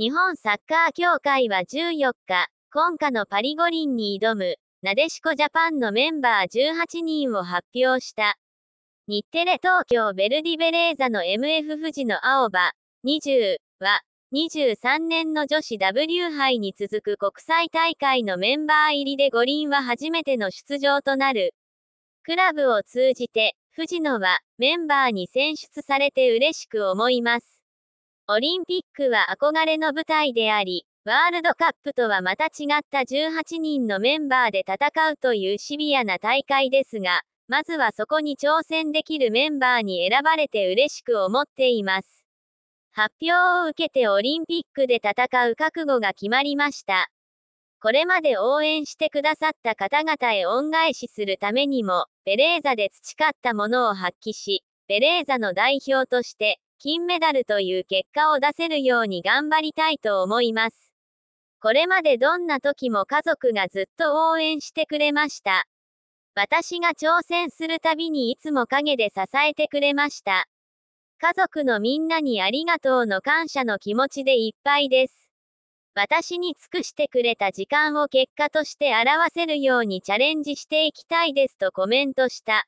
日本サッカー協会は14日、今夏のパリ五輪に挑む、なでしこジャパンのメンバー18人を発表した。日テレ東京ベルディベレーザの MF 富士の青葉、20は、23年の女子 W 杯に続く国際大会のメンバー入りで五輪は初めての出場となる。クラブを通じて、藤野はメンバーに選出されて嬉しく思います。オリンピックは憧れの舞台であり、ワールドカップとはまた違った18人のメンバーで戦うというシビアな大会ですが、まずはそこに挑戦できるメンバーに選ばれて嬉しく思っています。発表を受けてオリンピックで戦う覚悟が決まりました。これまで応援してくださった方々へ恩返しするためにも、ベレーザで培ったものを発揮し、ベレーザの代表として、金メダルという結果を出せるように頑張りたいと思います。これまでどんな時も家族がずっと応援してくれました。私が挑戦するたびにいつも陰で支えてくれました。家族のみんなにありがとうの感謝の気持ちでいっぱいです。私に尽くしてくれた時間を結果として表せるようにチャレンジしていきたいですとコメントした。